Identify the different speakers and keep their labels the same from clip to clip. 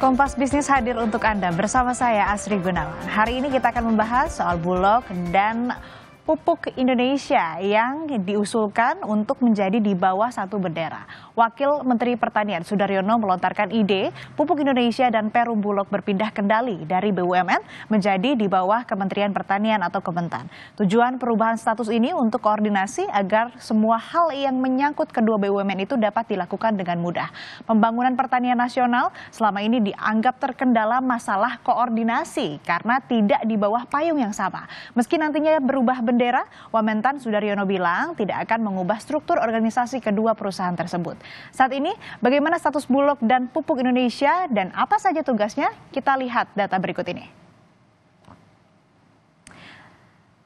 Speaker 1: Kompas Bisnis hadir untuk Anda bersama saya Asri Gunawan. Hari ini kita akan membahas soal Bulog dan pupuk Indonesia yang diusulkan untuk menjadi di bawah satu bendera. Wakil Menteri Pertanian Sudaryono melontarkan ide pupuk Indonesia dan Perum Bulog berpindah kendali dari BUMN menjadi di bawah Kementerian Pertanian atau Kementan. Tujuan perubahan status ini untuk koordinasi agar semua hal yang menyangkut kedua BUMN itu dapat dilakukan dengan mudah. Pembangunan pertanian nasional selama ini dianggap terkendala masalah koordinasi karena tidak di bawah payung yang sama. Meski nantinya berubah bendera, Wamentan Sudaryono bilang tidak akan mengubah struktur organisasi kedua perusahaan tersebut. Saat ini, bagaimana status Bulog dan Pupuk Indonesia dan apa saja tugasnya? Kita lihat data berikut ini.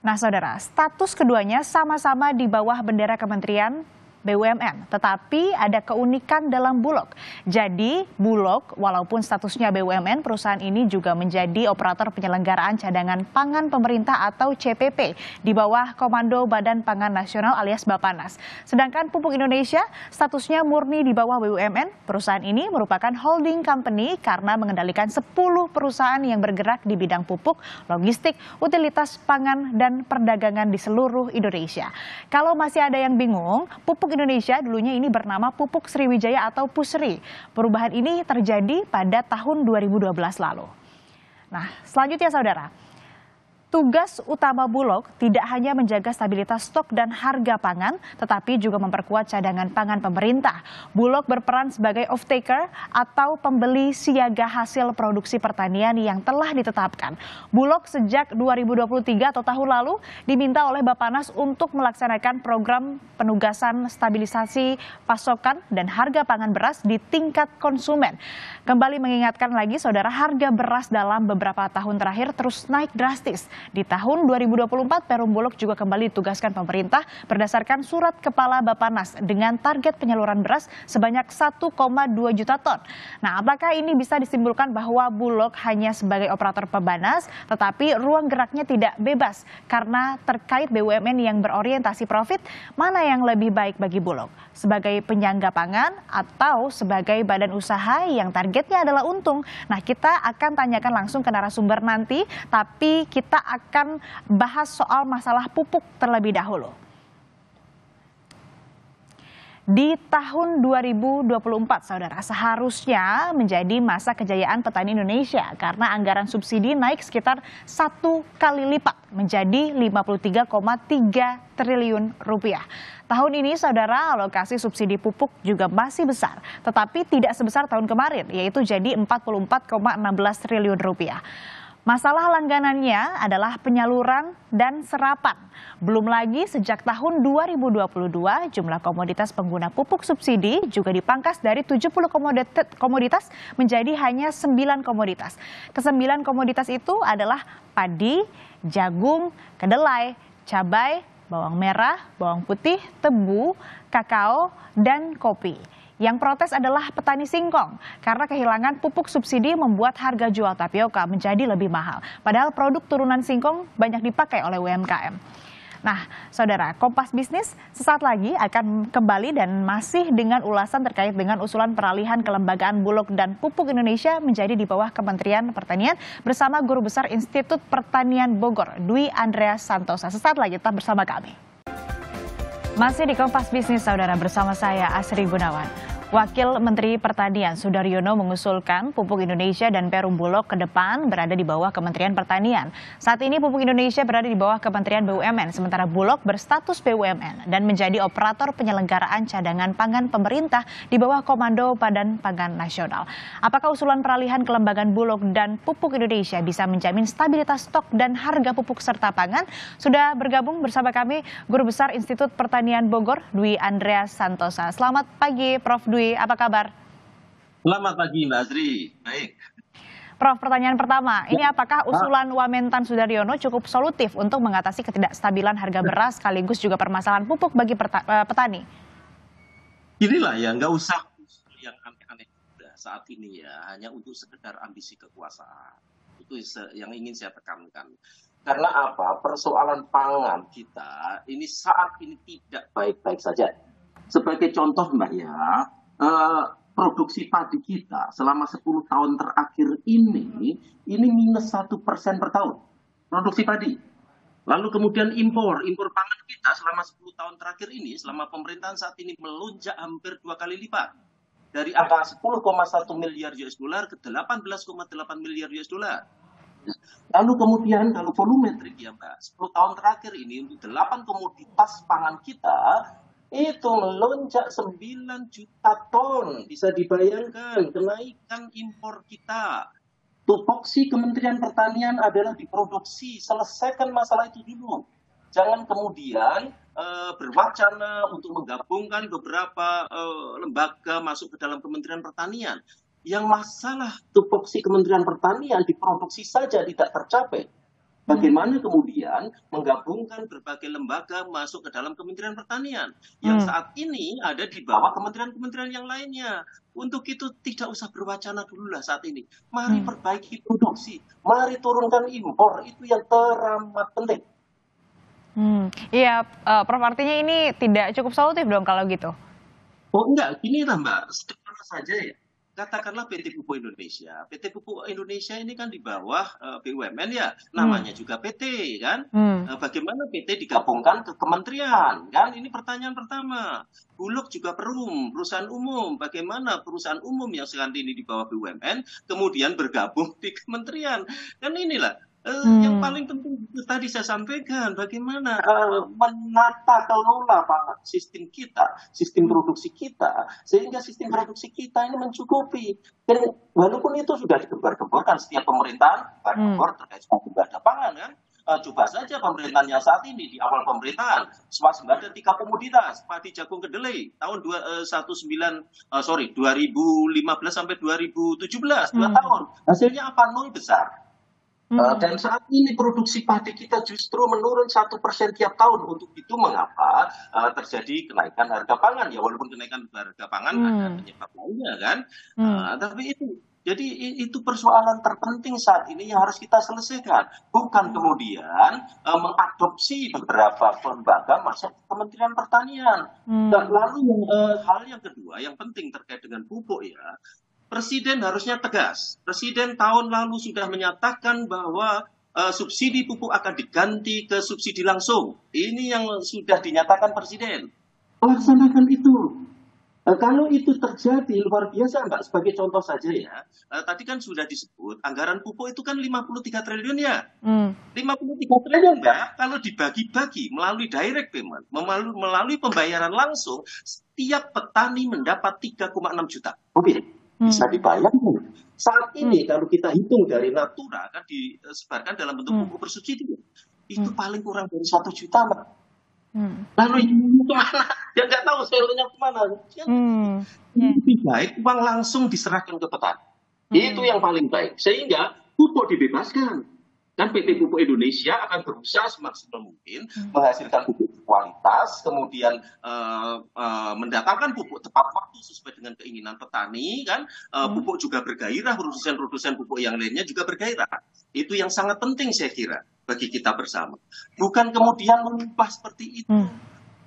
Speaker 1: Nah, saudara, status keduanya sama-sama di bawah bendera Kementerian BUMN, tetapi ada keunikan dalam Bulog. Jadi Bulog walaupun statusnya BUMN, perusahaan ini juga menjadi operator penyelenggaraan cadangan pangan pemerintah atau CPP di bawah Komando Badan Pangan Nasional alias Bapanas. Sedangkan Pupuk Indonesia statusnya murni di bawah BUMN, perusahaan ini merupakan holding company karena mengendalikan 10 perusahaan yang bergerak di bidang pupuk, logistik, utilitas pangan, dan perdagangan di seluruh Indonesia. Kalau masih ada yang bingung, pupuk Indonesia dulunya ini bernama Pupuk Sriwijaya atau Pusri. Perubahan ini terjadi pada tahun 2012 lalu. Nah, selanjutnya saudara, Tugas utama Bulog tidak hanya menjaga stabilitas stok dan harga pangan, tetapi juga memperkuat cadangan pangan pemerintah. Bulog berperan sebagai off-taker atau pembeli siaga hasil produksi pertanian yang telah ditetapkan. Bulog sejak 2023 atau tahun lalu diminta oleh Bapanas untuk melaksanakan program penugasan stabilisasi pasokan dan harga pangan beras di tingkat konsumen. Kembali mengingatkan lagi saudara harga beras dalam beberapa tahun terakhir terus naik drastis. Di tahun 2024, Perum Bulog juga kembali ditugaskan pemerintah berdasarkan surat Kepala Bapanas dengan target penyaluran beras sebanyak 1,2 juta ton. Nah, apakah ini bisa disimpulkan bahwa Bulog hanya sebagai operator pebanas, tetapi ruang geraknya tidak bebas karena terkait BUMN yang berorientasi profit, mana yang lebih baik bagi Bulog? Sebagai penyangga pangan atau sebagai badan usaha yang targetnya adalah untung? Nah, kita akan tanyakan langsung ke narasumber nanti, tapi kita akan bahas soal masalah pupuk terlebih dahulu. Di tahun 2024, saudara, seharusnya menjadi masa kejayaan petani Indonesia karena anggaran subsidi naik sekitar satu kali lipat menjadi 53,3 triliun rupiah. Tahun ini, saudara, alokasi subsidi pupuk juga masih besar, tetapi tidak sebesar tahun kemarin, yaitu jadi 44,16 triliun rupiah. Masalah langganannya adalah penyaluran dan serapan. Belum lagi sejak tahun 2022 jumlah komoditas pengguna pupuk subsidi juga dipangkas dari 70 komoditas menjadi hanya 9 komoditas. Kesembilan komoditas itu adalah padi, jagung, kedelai, cabai, bawang merah, bawang putih, tebu, kakao, dan kopi. Yang protes adalah petani singkong karena kehilangan pupuk subsidi membuat harga jual tapioka menjadi lebih mahal. Padahal produk turunan singkong banyak dipakai oleh UMKM. Nah, saudara, Kompas Bisnis sesaat lagi akan kembali dan masih dengan ulasan terkait dengan usulan peralihan kelembagaan Bulog dan Pupuk Indonesia menjadi di bawah Kementerian Pertanian bersama Guru Besar Institut Pertanian Bogor, Dwi Andreas Santosa. Sesaat lagi tetap bersama kami. Masih di Kompas Bisnis, saudara bersama saya Asri Gunawan. Wakil Menteri Pertanian Sudaryono mengusulkan pupuk Indonesia dan Perum Bulog ke depan berada di bawah Kementerian Pertanian. Saat ini pupuk Indonesia berada di bawah Kementerian BUMN, sementara Bulog berstatus BUMN dan menjadi operator penyelenggaraan cadangan pangan pemerintah di bawah Komando Badan Pangan Nasional. Apakah usulan peralihan kelembagaan Bulog dan pupuk Indonesia bisa menjamin stabilitas stok dan harga pupuk serta pangan? Sudah bergabung bersama kami Guru Besar Institut Pertanian Bogor, Dwi Andreas Santosa. Selamat pagi, Prof. Dwi. Dwi, apa kabar?
Speaker 2: Selamat pagi Mbak Azri, baik.
Speaker 1: Prof, pertanyaan pertama, ini ya. apakah ah. usulan Wamentan Sudaryono cukup solutif untuk mengatasi ketidakstabilan harga ya. beras sekaligus juga permasalahan pupuk bagi eh, petani?
Speaker 2: Inilah ya, nggak usah usul yang aneh-aneh saat ini ya, hanya untuk sekedar ambisi kekuasaan. Itu yang ingin saya tekankan. Karena apa? Persoalan pangan kita ini saat ini tidak baik-baik saja. Sebagai contoh Mbak ya, Eh, produksi padi kita selama 10 tahun terakhir ini, ini minus satu persen per tahun produksi padi. Lalu kemudian impor, impor pangan kita selama 10 tahun terakhir ini, selama pemerintahan saat ini melonjak hampir dua kali lipat. Dari angka 10,1 miliar US dollar ke 18,8 miliar US dollar. Lalu kemudian kalau volumetrik ya Mbak, 10 tahun terakhir ini untuk 8 komoditas pangan kita itu melonjak 9 juta ton. Bisa dibayangkan kenaikan impor kita. Tupoksi Kementerian Pertanian adalah diproduksi. Selesaikan masalah itu dulu. Jangan kemudian e, berwacana untuk menggabungkan beberapa e, lembaga masuk ke dalam Kementerian Pertanian. Yang masalah tupoksi Kementerian Pertanian diproduksi saja tidak tercapai Bagaimana hmm. kemudian menggabungkan berbagai lembaga masuk ke dalam Kementerian Pertanian yang hmm. saat ini ada di bawah kementerian-kementerian yang lainnya. Untuk itu tidak usah berwacana dulu lah saat ini. Mari hmm. perbaiki produksi, mari turunkan impor, itu yang teramat penting.
Speaker 1: Hmm, iya, uh, Prof. Artinya ini tidak cukup solutif dong kalau gitu? Oh enggak, gini lah Mbak, sederhana
Speaker 2: saja ya katakanlah PT Pupuk Indonesia. PT Pupuk Indonesia ini kan di bawah uh, eh, BUMN ya, hmm. namanya hmm. juga PT kan. Hmm. Uh, bagaimana PT digabungkan ke kementerian kan? Ini pertanyaan pertama. Bulog juga perum, perusahaan umum. Bagaimana perusahaan umum yang sekarang ini di bawah BUMN kemudian bergabung di kementerian? Kan inilah Eh, hmm. Yang paling penting tadi saya sampaikan bagaimana uh, menata kelola pak sistem kita, sistem produksi kita, sehingga sistem produksi kita ini mencukupi. Dan walaupun itu sudah digembar-gemborkan setiap pemerintahan, gembar-gembor hmm. terkait pangan kan. Uh, coba saja pemerintahan yang saat ini di awal pemerintahan swasembada tiga komoditas padi jagung kedelai tahun dua, uh, sembilan uh, sorry 2015 sampai 2017 dua hmm. tahun hasilnya apa nol besar Eh, hmm. Dan saat ini produksi padi kita justru menurun satu persen tiap tahun. Untuk itu mengapa eh, terjadi kenaikan harga pangan ya walaupun kenaikan harga pangan hmm. ada penyebab lainnya kan. Hmm. Eh, tapi itu jadi itu persoalan terpenting saat ini yang harus kita selesaikan, bukan kemudian mengadopsi beberapa lembaga masuk Kementerian Pertanian. Hmm. Dan lalu hal yang kedua yang penting terkait dengan pupuk ya, Presiden harusnya tegas. Presiden tahun lalu sudah menyatakan bahwa uh, subsidi pupuk akan diganti ke subsidi langsung. Ini yang sudah dinyatakan Presiden. Laksanakan itu. Uh, kalau itu terjadi luar biasa, Mbak, sebagai contoh saja ya. Uh, tadi kan sudah disebut anggaran pupuk itu kan 53 triliun ya. Hmm. 53 triliun, Mbak, kalau dibagi-bagi melalui direct payment, melalui, pembayaran langsung, setiap petani mendapat 3,6 juta. Oke. Okay bisa hmm. dibayangkan saat ini hmm. kalau kita hitung dari natura kan disebarkan dalam bentuk pupuk hmm. bersubsidi itu hmm. paling kurang dari satu juta mbak.
Speaker 1: Hmm. Lalu ibu kemana?
Speaker 2: Yang nggak tahu seluruhnya kemana. Ya, hmm. hmm. Lebih baik uang langsung diserahkan ke petani. Hmm. Itu yang paling baik. Sehingga pupuk dibebaskan kan PT Pupuk Indonesia akan berusaha semaksimal mungkin hmm. menghasilkan pupuk kualitas, kemudian uh, uh, mendatangkan pupuk tepat waktu sesuai dengan keinginan petani, kan uh, pupuk juga bergairah, produsen-produsen pupuk yang lainnya juga bergairah. Itu yang sangat penting saya kira bagi kita bersama. Bukan kemudian mengubah seperti itu. Hmm.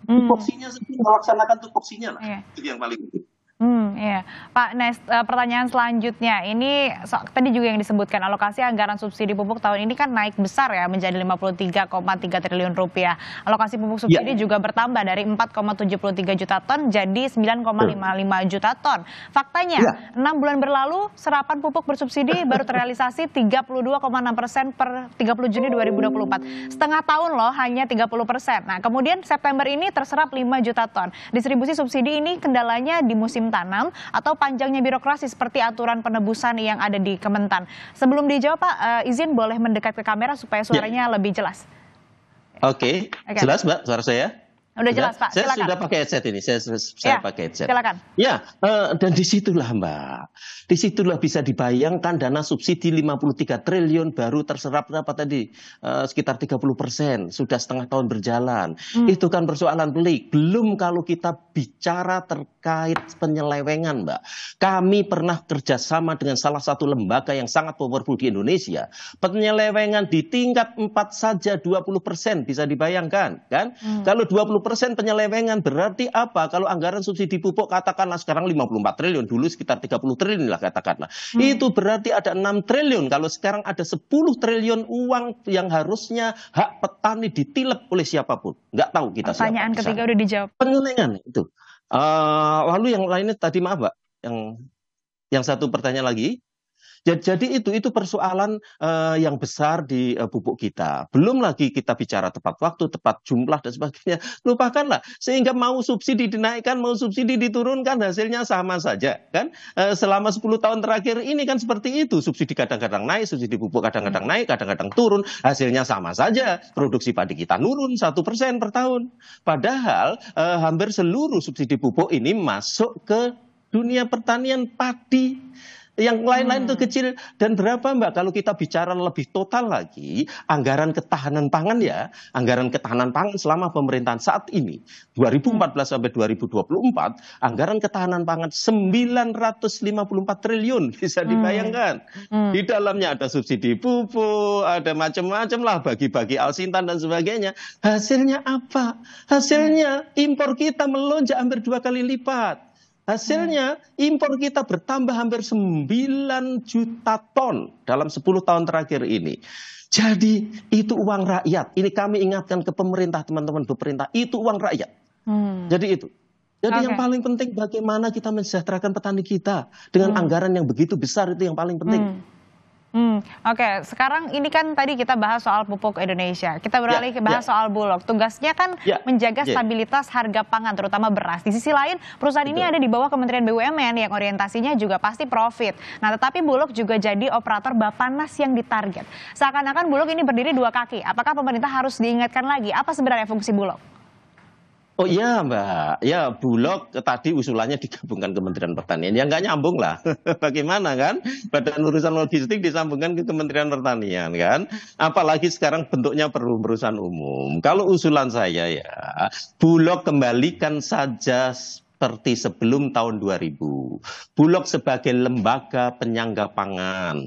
Speaker 2: Hmm. Tupoksinya sendiri melaksanakan tupoksinya lah. Iya. Itu yang paling penting.
Speaker 1: Hmm, ya. Pak next, eh, pertanyaan selanjutnya ini so, tadi juga yang disebutkan alokasi anggaran subsidi pupuk tahun ini kan naik besar ya menjadi 53,3 triliun rupiah. Alokasi pupuk iya. subsidi ya. juga bertambah dari 4,73 juta ton jadi 9,55 juta ton. Faktanya, ya. 6 bulan berlalu serapan pupuk bersubsidi baru terrealisasi 32,6 persen per 30 Juni 2024. Setengah tahun loh hanya 30 persen. Nah kemudian September ini terserap 5 juta ton. Distribusi subsidi ini kendalanya di musim tanam atau panjangnya birokrasi seperti aturan penebusan yang ada di Kementan. Sebelum dijawab Pak, uh, izin boleh mendekat ke kamera supaya ya. suaranya ya. lebih jelas.
Speaker 2: Oke, okay. okay. jelas Mbak suara saya?
Speaker 1: Sudah ya, jelas Pak. Saya silakan. sudah pakai
Speaker 2: headset ini. Saya saya ya, pakai headset. Silakan. Ya, uh, dan disitulah Mbak. Disitulah bisa dibayangkan dana subsidi 53 triliun baru terserap apa tadi eh, sekitar 30 persen sudah setengah tahun berjalan. Hmm. Itu kan persoalan pelik. Belum kalau kita bicara terkait penyelewengan Mbak. Kami pernah kerjasama dengan salah satu lembaga yang sangat powerful di Indonesia. Penyelewengan di tingkat 4 saja 20 persen bisa dibayangkan kan? Hmm. Kalau 20 Persen penyelewengan berarti apa? Kalau anggaran subsidi pupuk katakanlah sekarang 54 triliun, dulu sekitar 30 triliun lah katakanlah. Hmm. Itu berarti ada 6 triliun. Kalau sekarang ada 10 triliun uang yang harusnya hak petani ditilep oleh siapapun. Nggak tahu kita Pertanyaan siapa. ketiga udah
Speaker 1: dijawab. Penyelewengan
Speaker 2: itu. Uh, lalu yang lainnya tadi maaf, pak yang yang satu pertanyaan lagi. Jadi itu itu persoalan uh, yang besar di uh, pupuk kita. Belum lagi kita bicara tepat waktu, tepat jumlah dan sebagainya. Lupakanlah sehingga mau subsidi dinaikkan, mau subsidi diturunkan hasilnya sama saja kan. Uh, selama 10 tahun terakhir ini kan seperti itu. Subsidi kadang-kadang naik, subsidi pupuk kadang-kadang hmm. naik, kadang-kadang turun, hasilnya sama saja. Produksi padi kita nurun satu persen per tahun. Padahal uh, hampir seluruh subsidi pupuk ini masuk ke dunia pertanian padi. Yang lain-lain itu hmm. kecil dan berapa Mbak kalau kita bicara lebih total lagi anggaran ketahanan pangan ya, anggaran ketahanan pangan selama pemerintahan saat ini 2014 belas sampai 2024 anggaran ketahanan pangan 954 triliun bisa hmm. dibayangkan. Hmm. Di dalamnya ada subsidi pupuk, ada macam-macam lah bagi-bagi alsintan dan sebagainya. Hasilnya apa? Hasilnya impor kita melonjak hampir dua kali lipat. Hasilnya impor kita bertambah hampir 9 juta ton dalam 10 tahun terakhir ini. Jadi itu uang rakyat. Ini kami ingatkan ke pemerintah teman-teman pemerintah, itu uang rakyat.
Speaker 1: Hmm. Jadi itu. Jadi okay. yang paling
Speaker 2: penting bagaimana kita mensejahterakan petani kita dengan hmm. anggaran yang begitu besar itu yang paling penting. Hmm.
Speaker 1: Hmm, Oke, okay. sekarang ini kan tadi kita bahas soal pupuk Indonesia. Kita beralih ya, ke bahas yeah. soal Bulog. Tugasnya kan yeah, menjaga ya. stabilitas harga pangan, terutama beras. Di sisi lain, perusahaan Betul. ini ada di bawah Kementerian BUMN yang orientasinya juga pasti profit. Nah, tetapi Bulog juga jadi operator Bapanas yang ditarget. Seakan-akan Bulog ini berdiri dua kaki. Apakah pemerintah harus diingatkan lagi? Apa sebenarnya fungsi Bulog?
Speaker 2: Oh iya Mbak, ya Bulog eh, tadi usulannya digabungkan Kementerian Pertanian. Ya nggak nyambung lah. Bagaimana kan? Badan Urusan Logistik disambungkan ke Kementerian Pertanian kan? Apalagi sekarang bentuknya perlu urusan umum. Kalau usulan saya ya, Bulog kembalikan saja seperti sebelum tahun 2000. Bulog sebagai lembaga penyangga pangan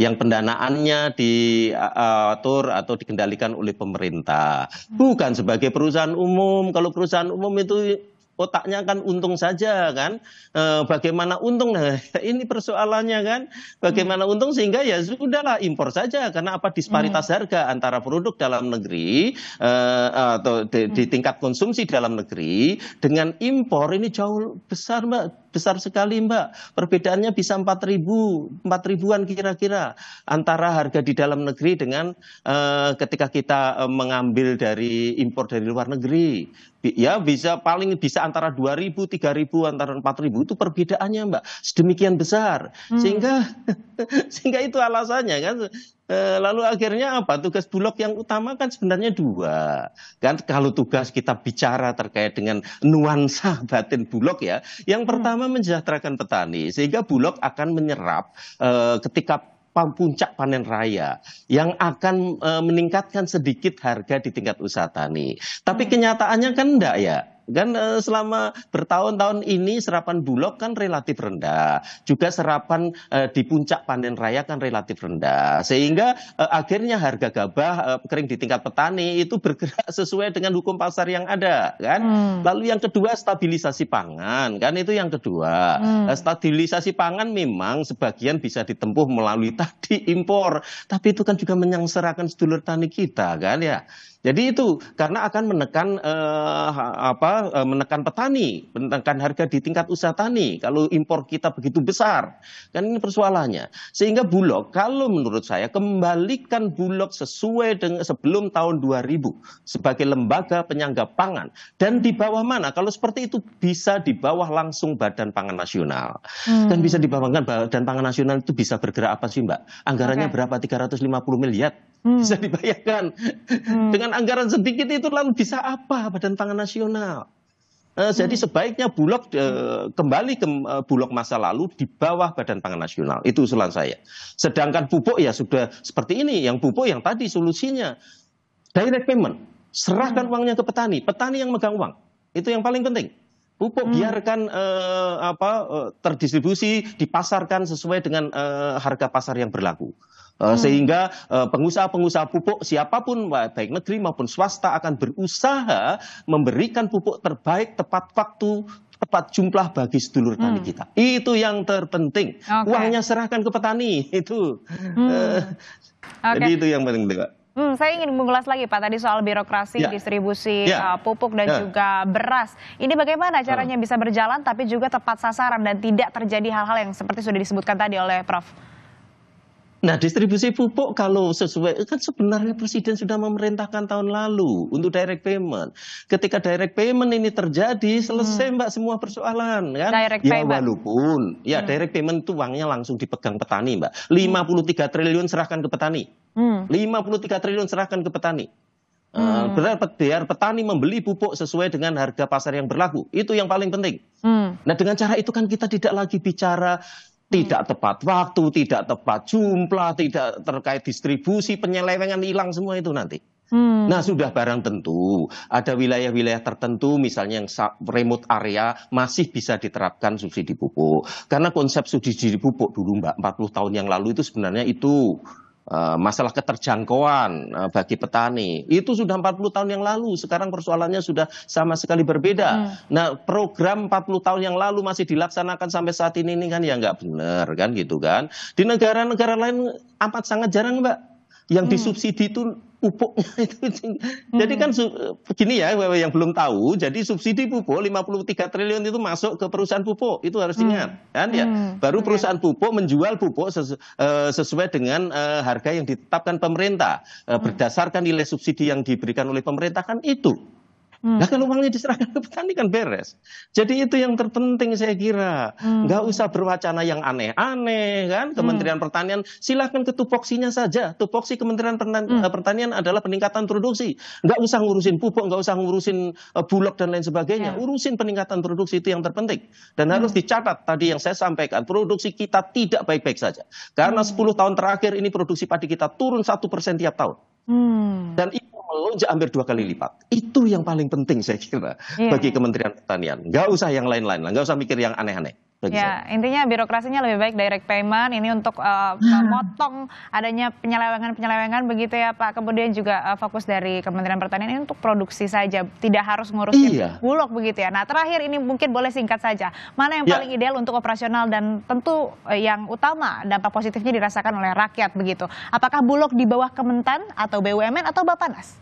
Speaker 2: yang pendanaannya diatur atau dikendalikan oleh pemerintah, hmm. bukan sebagai perusahaan umum. Kalau perusahaan umum itu otaknya kan untung saja kan e, bagaimana untung nah ini persoalannya kan bagaimana untung sehingga ya sudahlah impor saja karena apa disparitas hmm. harga antara produk dalam negeri e, atau di, di hmm. tingkat konsumsi dalam negeri dengan impor ini jauh besar mbak besar sekali Mbak. Perbedaannya bisa 4.000, ribu, 4 ribuan kira-kira antara harga di dalam negeri dengan uh, ketika kita uh, mengambil dari impor dari luar negeri. Ya bisa paling bisa antara 2.000, 3.000 antara 4.000 itu perbedaannya Mbak. Sedemikian besar. Hmm. Sehingga sehingga itu alasannya kan Eh, lalu akhirnya apa? Tugas bulog yang utama kan sebenarnya dua. Kan kalau tugas kita bicara terkait dengan nuansa batin bulog ya, yang hmm. pertama menjahterakan petani sehingga bulog akan menyerap eh, ketika puncak panen raya yang akan e, meningkatkan sedikit harga di tingkat usaha tani. Tapi hmm. kenyataannya kan enggak ya. Kan selama bertahun-tahun ini serapan bulog kan relatif rendah, juga serapan eh, di puncak panen raya kan relatif rendah, sehingga eh, akhirnya harga gabah kering di tingkat petani itu bergerak sesuai dengan hukum pasar yang ada, kan. Hmm. Lalu yang kedua stabilisasi pangan, kan itu yang kedua. Hmm. Stabilisasi pangan memang sebagian bisa ditempuh melalui tadi impor, tapi itu kan juga menyengsarakan sedulur tani kita, kan ya. Jadi itu karena akan menekan eh, apa eh, menekan petani, menekan harga di tingkat usaha tani. Kalau impor kita begitu besar, kan ini persoalannya. Sehingga Bulog kalau menurut saya kembalikan Bulog sesuai dengan sebelum tahun 2000 sebagai lembaga penyangga pangan dan di bawah mana? Kalau seperti itu bisa di bawah langsung Badan Pangan Nasional. Hmm. Dan bisa di bawah kan Badan Pangan Nasional itu bisa bergerak apa sih, Mbak? Anggarannya okay. berapa? 350 miliar. Hmm. Bisa dibayangkan. Hmm. Dengan anggaran sedikit itu lalu bisa apa Badan Pangan Nasional? Uh, hmm. Jadi sebaiknya Bulog uh, kembali ke uh, Bulog masa lalu di bawah Badan Pangan Nasional. Itu usulan saya. Sedangkan pupuk ya sudah seperti ini. Yang pupuk yang tadi solusinya direct payment. Serahkan hmm. uangnya ke petani. Petani yang megang uang. Itu yang paling penting pupuk hmm. biarkan uh, apa uh, terdistribusi dipasarkan sesuai dengan uh, harga pasar yang berlaku. Hmm. Sehingga pengusaha-pengusaha pupuk siapapun baik negeri maupun swasta akan berusaha memberikan pupuk terbaik tepat waktu tepat jumlah bagi sedulur tani hmm. kita. Itu yang terpenting. Okay. Uangnya serahkan ke petani itu. Hmm. okay. Jadi itu yang penting, juga.
Speaker 1: Hmm, saya ingin mengulas lagi Pak tadi soal birokrasi, ya. distribusi ya. Uh, pupuk dan ya. juga beras. Ini bagaimana caranya ah. bisa berjalan tapi juga tepat sasaran dan tidak terjadi hal-hal yang seperti sudah disebutkan tadi oleh Prof.
Speaker 2: Nah, distribusi pupuk kalau sesuai kan sebenarnya presiden sudah memerintahkan tahun lalu untuk direct payment. Ketika direct payment ini terjadi, selesai hmm. Mbak semua persoalan kan. Direct ya payment. walaupun ya hmm. direct payment itu uangnya langsung dipegang petani, Mbak. 53 hmm. triliun serahkan ke petani. Hmm. 53 triliun serahkan ke petani. Eh, hmm. Uh, biar petani membeli pupuk sesuai dengan harga pasar yang berlaku. Itu yang paling penting. Hmm. Nah, dengan cara itu kan kita tidak lagi bicara tidak tepat waktu, tidak tepat jumlah, tidak terkait distribusi, penyelewengan hilang semua itu nanti. Hmm. Nah sudah barang tentu ada wilayah-wilayah tertentu misalnya yang remote area masih bisa diterapkan subsidi pupuk karena konsep subsidi pupuk dulu mbak 40 tahun yang lalu itu sebenarnya itu Eh, masalah keterjangkauan eh, bagi petani itu sudah 40 tahun yang lalu sekarang persoalannya sudah sama sekali berbeda hmm. nah program 40 tahun yang lalu masih dilaksanakan sampai saat ini ini kan ya nggak benar kan gitu kan di negara-negara lain amat sangat jarang mbak yang hmm. disubsidi itu pupuknya itu. Hmm. Jadi kan begini ya yang belum tahu, jadi subsidi pupuk 53 triliun itu masuk ke perusahaan pupuk. Itu harus hmm. diingat hmm. kan ya. Hmm. Baru perusahaan pupuk menjual pupuk eh, sesuai dengan eh, harga yang ditetapkan pemerintah eh, berdasarkan nilai subsidi yang diberikan oleh pemerintah kan itu. Hmm. Nah kalau uangnya diserahkan ke petani kan beres. Jadi itu yang terpenting saya kira. Hmm. Nggak usah berwacana yang aneh-aneh kan. Hmm. Kementerian hmm. Pertanian silahkan ke tupoksinya saja. Tupoksi Kementerian hmm. Eh, Pertanian, hmm. adalah peningkatan produksi. Gak usah ngurusin pupuk, gak usah ngurusin eh, bulog dan lain sebagainya. Yeah. Urusin peningkatan produksi itu yang terpenting. Dan hmm. harus dicatat tadi yang saya sampaikan. Produksi kita tidak baik-baik saja. Karena hmm. 10 tahun terakhir ini produksi padi kita turun satu persen tiap tahun. Hmm. Dan melonjak hampir dua kali lipat. Itu yang paling penting saya kira yeah. bagi Kementerian Pertanian. Nggak usah yang lain-lain, nggak usah mikir yang aneh-aneh. Bagi ya,
Speaker 1: intinya birokrasinya lebih baik direct payment ini untuk uh, memotong adanya penyelewengan-penyelewengan begitu ya Pak. Kemudian juga uh, fokus dari Kementerian Pertanian ini untuk produksi saja, tidak harus ngurusin iya. bulog begitu ya. Nah, terakhir ini mungkin boleh singkat saja. Mana yang ya. paling ideal untuk operasional dan tentu eh, yang utama dampak positifnya dirasakan oleh rakyat begitu. Apakah bulog di bawah Kementan atau BUMN atau Bapanas?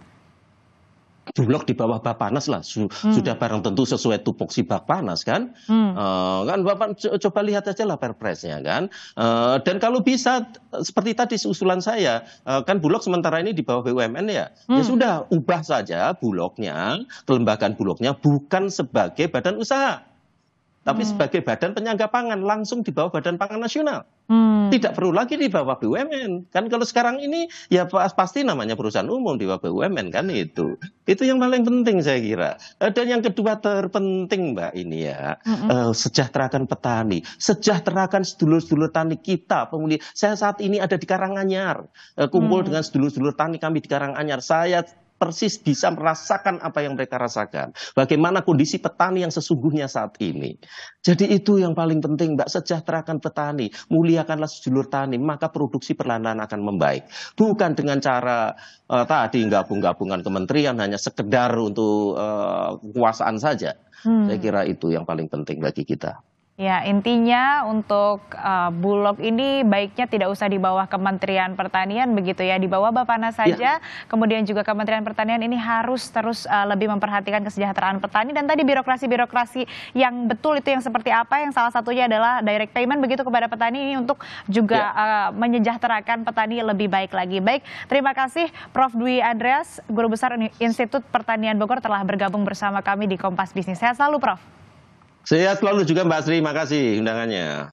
Speaker 2: bulog di bawah bapak panas lah su hmm. sudah barang tentu sesuai tupoksi bapak panas kan hmm. uh, kan Bapak coba lihat aja lah perpresnya kan uh, dan kalau bisa eh, seperti tadi usulan saya uh, kan bulog sementara ini di bawah BUMN ya hmm. ya sudah ubah saja bulognya kelembagaan bulognya bukan sebagai badan usaha tapi hmm. sebagai badan penyangga pangan langsung di bawah Badan Pangan Nasional. Hmm. Tidak perlu lagi di bawah BUMN. Kan kalau sekarang ini ya pasti namanya perusahaan umum di bawah BUMN kan itu. Itu yang paling penting saya kira. Eh, dan yang kedua terpenting Mbak ini ya, hmm. uh, sejahterakan petani, sejahterakan sedulur-sedulur tani kita pemuli. Saya saat ini ada di Karanganyar, uh, kumpul hmm. dengan sedulur-sedulur tani kami di Karanganyar. Saya persis bisa merasakan apa yang mereka rasakan. Bagaimana kondisi petani yang sesungguhnya saat ini. Jadi itu yang paling penting, Mbak. Sejahterakan petani, muliakanlah sejulur tani, maka produksi perlahan-lahan akan membaik. Bukan dengan cara uh, tadi gabung-gabungan kementerian hanya sekedar untuk uh, kekuasaan saja. Hmm. Saya kira itu yang paling penting bagi kita.
Speaker 1: Ya, intinya untuk uh, Bulog ini baiknya tidak usah di bawah Kementerian Pertanian begitu ya, di bawah Nas ya. saja. Ya. Kemudian juga Kementerian Pertanian ini harus terus uh, lebih memperhatikan kesejahteraan petani dan tadi birokrasi-birokrasi yang betul itu yang seperti apa? Yang salah satunya adalah direct payment begitu kepada petani ini untuk juga ya. uh, menyejahterakan petani lebih baik lagi. Baik, terima kasih Prof Dwi Andreas, Guru Besar Institut Pertanian Bogor telah bergabung bersama kami di Kompas Bisnis. Saya selalu, Prof.
Speaker 2: Sehat selalu juga Mbak Asri, makasih undangannya.